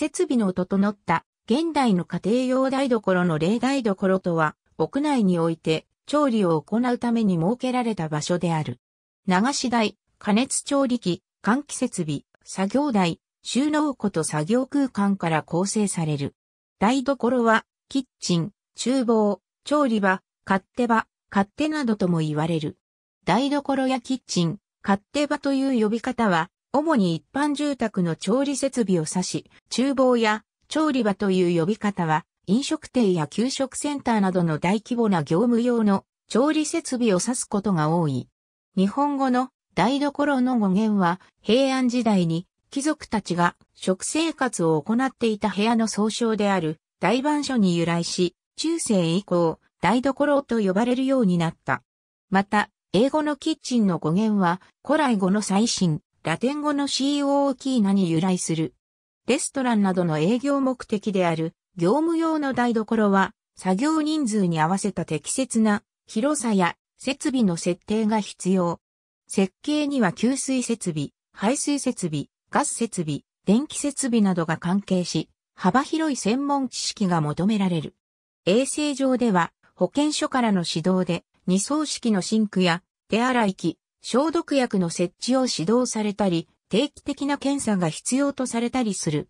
設備の整った現代の家庭用台所の例台所とは、屋内において調理を行うために設けられた場所である。流し台、加熱調理器、換気設備、作業台、収納庫と作業空間から構成される。台所は、キッチン、厨房、調理場、勝手場、勝手などとも言われる。台所やキッチン、勝手場という呼び方は、主に一般住宅の調理設備を指し、厨房や調理場という呼び方は、飲食店や給食センターなどの大規模な業務用の調理設備を指すことが多い。日本語の台所の語源は平安時代に貴族たちが食生活を行っていた部屋の総称である大番所に由来し、中世以降台所と呼ばれるようになった。また、英語のキッチンの語源は古来語の最新、ラテン語の COO キーナに由来する。レストランなどの営業目的である業務用の台所は作業人数に合わせた適切な広さや設備の設定が必要。設計には給水設備、排水設備、ガス設備、電気設備などが関係し、幅広い専門知識が求められる。衛生上では保健所からの指導で二層式のシンクや手洗い機、消毒薬の設置を指導されたり、定期的な検査が必要とされたりする。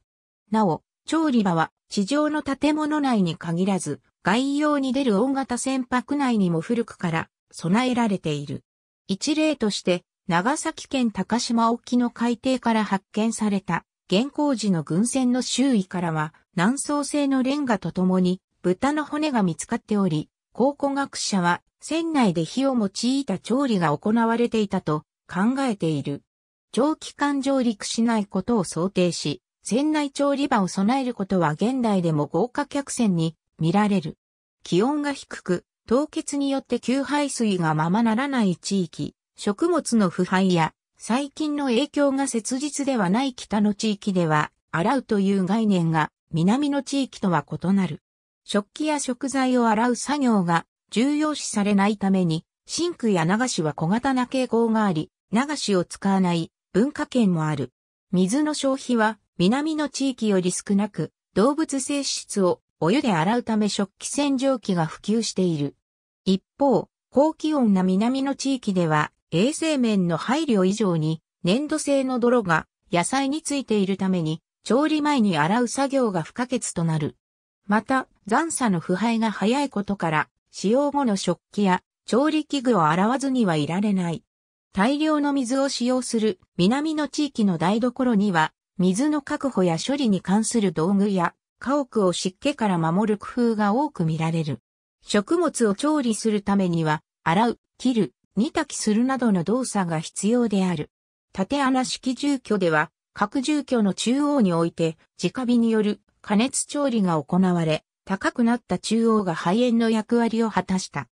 なお、調理場は地上の建物内に限らず、外洋に出る大型船舶内にも古くから備えられている。一例として、長崎県高島沖の海底から発見された、現行時の軍船の周囲からは、南宋製のレンガとともに、豚の骨が見つかっており、考古学者は船内で火を用いた調理が行われていたと考えている。長期間上陸しないことを想定し、船内調理場を備えることは現代でも豪華客船に見られる。気温が低く、凍結によって給排水がままならない地域、食物の腐敗や細菌の影響が切実ではない北の地域では、洗うという概念が南の地域とは異なる。食器や食材を洗う作業が重要視されないために、シンクや流しは小型な傾向があり、流しを使わない文化圏もある。水の消費は南の地域より少なく、動物性質をお湯で洗うため食器洗浄機が普及している。一方、高気温な南の地域では衛生面の配慮以上に粘土製の泥が野菜についているために調理前に洗う作業が不可欠となる。また、残差の腐敗が早いことから使用後の食器や調理器具を洗わずにはいられない。大量の水を使用する南の地域の台所には、水の確保や処理に関する道具や家屋を湿気から守る工夫が多く見られる。食物を調理するためには、洗う、切る、煮炊きするなどの動作が必要である。縦穴式住居では、各住居の中央において、直火による加熱調理が行われ、高くなった中央が肺炎の役割を果たした。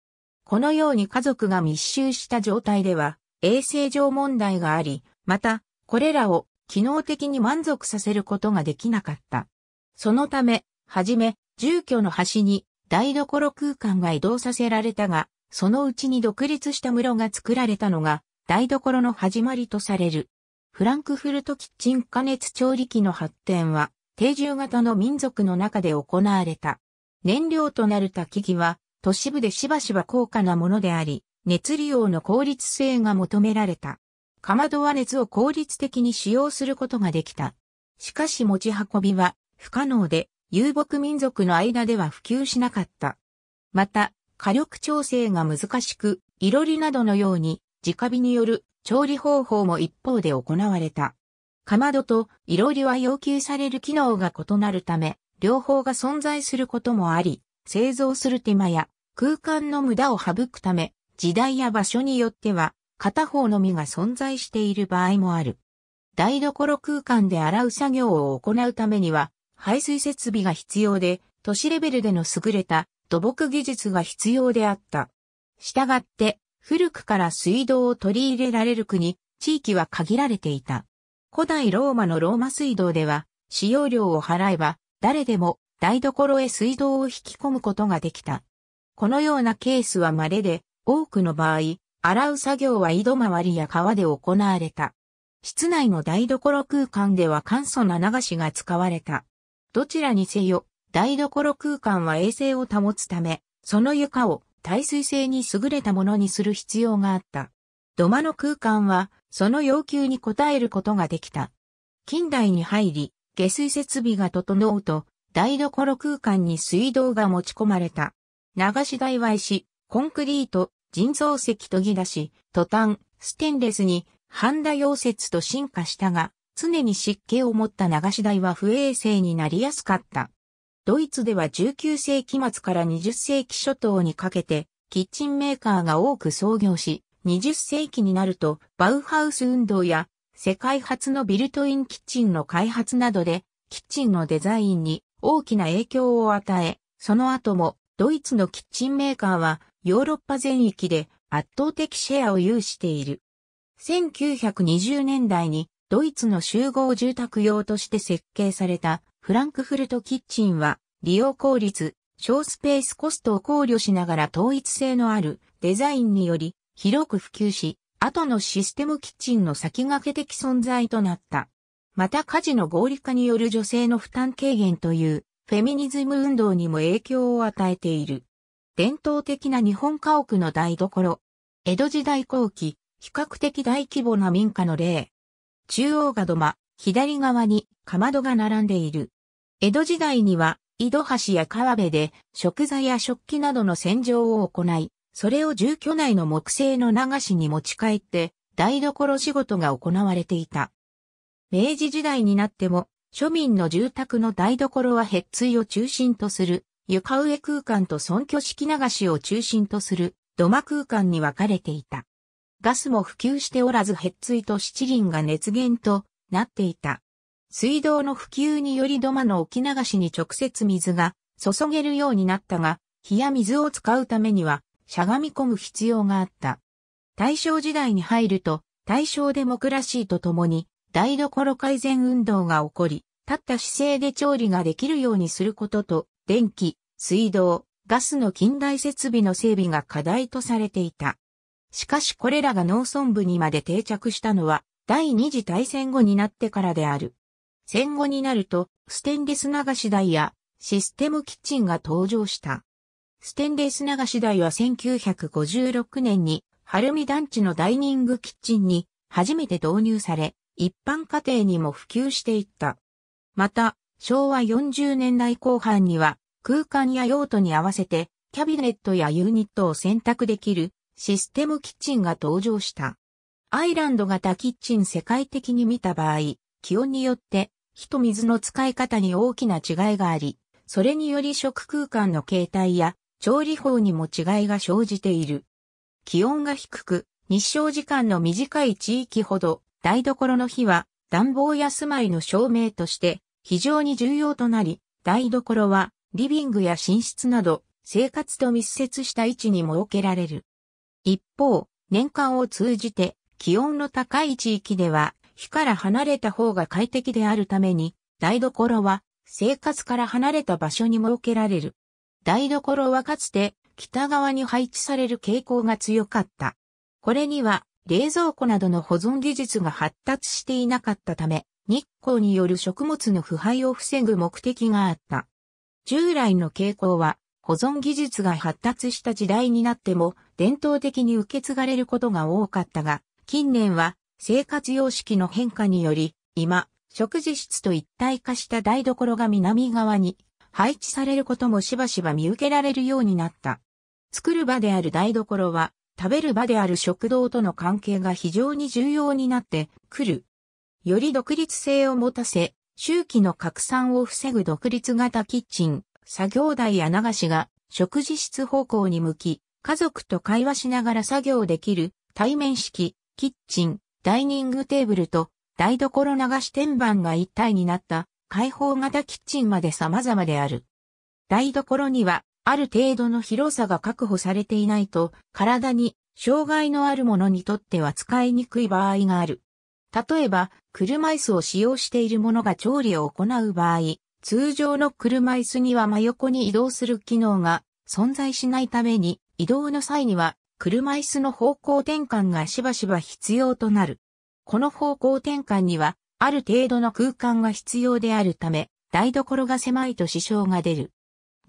このように家族が密集した状態では、衛生上問題があり、また、これらを機能的に満足させることができなかった。そのため、はじめ、住居の端に台所空間が移動させられたが、そのうちに独立した室が作られたのが、台所の始まりとされる。フランクフルトキッチン加熱調理器の発展は、定住型の民族の中で行われた。燃料となる焚き木は、都市部でしばしば高価なものであり、熱利用の効率性が求められた。かまどは熱を効率的に使用することができた。しかし持ち運びは不可能で、遊牧民族の間では普及しなかった。また、火力調整が難しく、いろりなどのように、直火による調理方法も一方で行われた。かまどといろりは要求される機能が異なるため、両方が存在することもあり、製造する手間や空間の無駄を省くため、時代や場所によっては片方のみが存在している場合もある。台所空間で洗う作業を行うためには、排水設備が必要で、都市レベルでの優れた土木技術が必要であった。したがって、古くから水道を取り入れられる国、地域は限られていた。古代ローマのローマ水道では、使用料を払えば、誰でも台所へ水道を引き込むことができた。このようなケースは稀で、多くの場合、洗う作業は井戸回りや川で行われた。室内の台所空間では簡素な流しが使われた。どちらにせよ、台所空間は衛生を保つため、その床を耐水性に優れたものにする必要があった。土間の空間は、その要求に応えることができた。近代に入り、下水設備が整うと、台所空間に水道が持ち込まれた。流し台は石、コンクリート、人造石研ぎ出し、トタン、ステンレスに、ハンダ溶接と進化したが、常に湿気を持った流し台は不衛生になりやすかった。ドイツでは19世紀末から20世紀初頭にかけて、キッチンメーカーが多く創業し、20世紀になると、バウハウス運動や、世界初のビルトインキッチンの開発などで、キッチンのデザインに大きな影響を与え、その後も、ドイツのキッチンメーカーは、ヨーロッパ全域で圧倒的シェアを有している。1920年代に、ドイツの集合住宅用として設計されたフランクフルトキッチンは利用効率、小スペースコストを考慮しながら統一性のあるデザインにより広く普及し、後のシステムキッチンの先駆け的存在となった。また家事の合理化による女性の負担軽減というフェミニズム運動にも影響を与えている。伝統的な日本家屋の台所。江戸時代後期、比較的大規模な民家の例。中央が土間、左側にかまどが並んでいる。江戸時代には、井戸橋や川辺で食材や食器などの洗浄を行い、それを住居内の木製の流しに持ち帰って、台所仕事が行われていた。明治時代になっても、庶民の住宅の台所はヘッを中心とする、床上空間と尊居式流しを中心とする、土間空間に分かれていた。ガスも普及しておらずヘッと七輪が熱源となっていた。水道の普及により土間の置き流しに直接水が注げるようになったが、火や水を使うためにはしゃがみ込む必要があった。大正時代に入ると、大正デモクラシーとともに、台所改善運動が起こり、立った姿勢で調理ができるようにすることと、電気、水道、ガスの近代設備の整備が課題とされていた。しかしこれらが農村部にまで定着したのは、第二次大戦後になってからである。戦後になると、ステンレス流し台やシステムキッチンが登場した。ステンレス流し台は1956年に、晴海団地のダイニングキッチンに初めて導入され、一般家庭にも普及していった。また、昭和40年代後半には、空間や用途に合わせて、キャビネットやユニットを選択できるシステムキッチンが登場した。アイランド型キッチン世界的に見た場合、気温によって火と水の使い方に大きな違いがあり、それにより食空間の形態や調理法にも違いが生じている。気温が低く、日照時間の短い地域ほど、台所の火は暖房や住まいの照明として非常に重要となり、台所はリビングや寝室など生活と密接した位置に設けられる。一方、年間を通じて気温の高い地域では火から離れた方が快適であるために、台所は生活から離れた場所に設けられる。台所はかつて北側に配置される傾向が強かった。これには冷蔵庫などの保存技術が発達していなかったため、日光による食物の腐敗を防ぐ目的があった。従来の傾向は保存技術が発達した時代になっても伝統的に受け継がれることが多かったが、近年は生活様式の変化により、今、食事室と一体化した台所が南側に配置されることもしばしば見受けられるようになった。作る場である台所は、食べる場である食堂との関係が非常に重要になってくる。より独立性を持たせ、周期の拡散を防ぐ独立型キッチン、作業台や流しが食事室方向に向き、家族と会話しながら作業できる対面式、キッチン、ダイニングテーブルと台所流し天板が一体になった開放型キッチンまで様々である。台所には、ある程度の広さが確保されていないと、体に障害のあるものにとっては使いにくい場合がある。例えば、車椅子を使用しているものが調理を行う場合、通常の車椅子には真横に移動する機能が存在しないために、移動の際には車椅子の方向転換がしばしば必要となる。この方向転換にはある程度の空間が必要であるため、台所が狭いと支障が出る。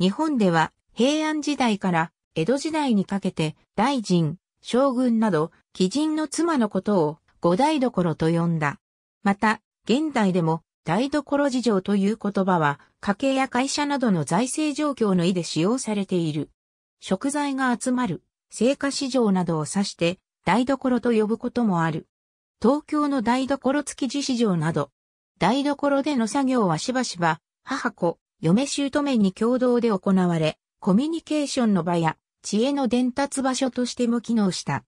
日本では平安時代から江戸時代にかけて大臣、将軍など、貴人の妻のことを五台所と呼んだ。また、現代でも台所事情という言葉は、家計や会社などの財政状況の意で使用されている。食材が集まる、成果市場などを指して、台所と呼ぶこともある。東京の台所付き自市場など、台所での作業はしばしば、母子、嫁姑に共同で行われ、コミュニケーションの場や、知恵の伝達場所としても機能した。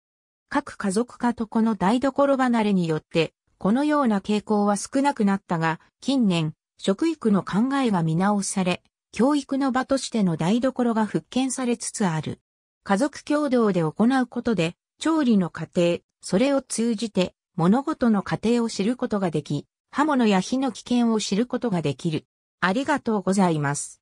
各家族化とこの台所離れによって、このような傾向は少なくなったが、近年、食育の考えが見直され、教育の場としての台所が復権されつつある。家族共同で行うことで、調理の過程、それを通じて、物事の過程を知ることができ、刃物や火の危険を知ることができる。ありがとうございます。